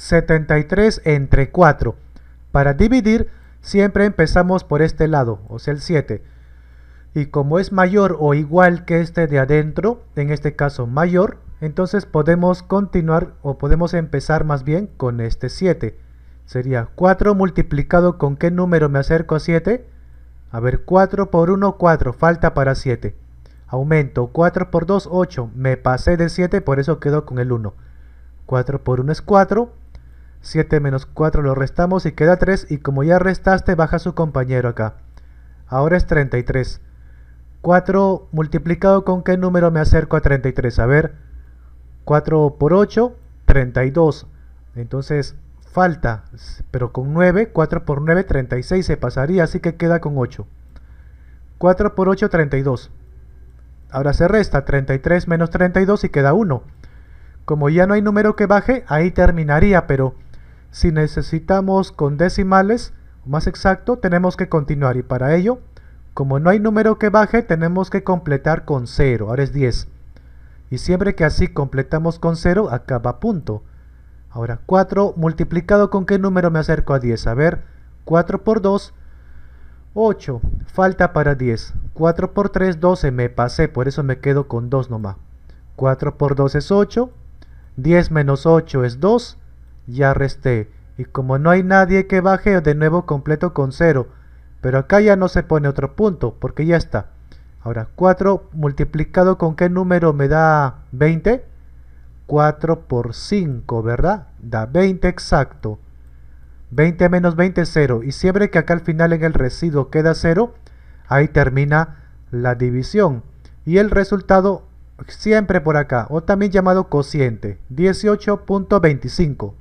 73 entre 4. Para dividir siempre empezamos por este lado, o sea el 7. Y como es mayor o igual que este de adentro, en este caso mayor, entonces podemos continuar o podemos empezar más bien con este 7. Sería 4 multiplicado con qué número me acerco a 7. A ver, 4 por 1, 4, falta para 7. Aumento, 4 por 2, 8, me pasé de 7, por eso quedo con el 1. 4 por 1 es 4, 7 menos 4 lo restamos y queda 3 y como ya restaste baja su compañero acá. Ahora es 33. 4 multiplicado con qué número me acerco a 33. A ver, 4 por 8, 32. Entonces falta, pero con 9, 4 por 9, 36 se pasaría, así que queda con 8. 4 por 8, 32. Ahora se resta 33 menos 32 y queda 1. Como ya no hay número que baje, ahí terminaría, pero si necesitamos con decimales, más exacto, tenemos que continuar y para ello, como no hay número que baje, tenemos que completar con 0, ahora es 10. Y siempre que así completamos con 0, acaba punto. Ahora 4 multiplicado con qué número me acerco a 10, a ver, 4 por 2, 8, falta para 10, 4 por 3, 12, me pasé, por eso me quedo con 2 nomás. 4 por 2 es 8, 10 menos 8 es 2, ya resté, y como no hay nadie que baje de nuevo completo con 0, pero acá ya no se pone otro punto, porque ya está. Ahora, 4 multiplicado con qué número me da 20? 4 por 5, ¿verdad? Da 20 exacto. 20 menos 20 es 0. Y siempre que acá al final en el residuo queda 0, ahí termina la división. Y el resultado siempre por acá, o también llamado cociente, 18.25.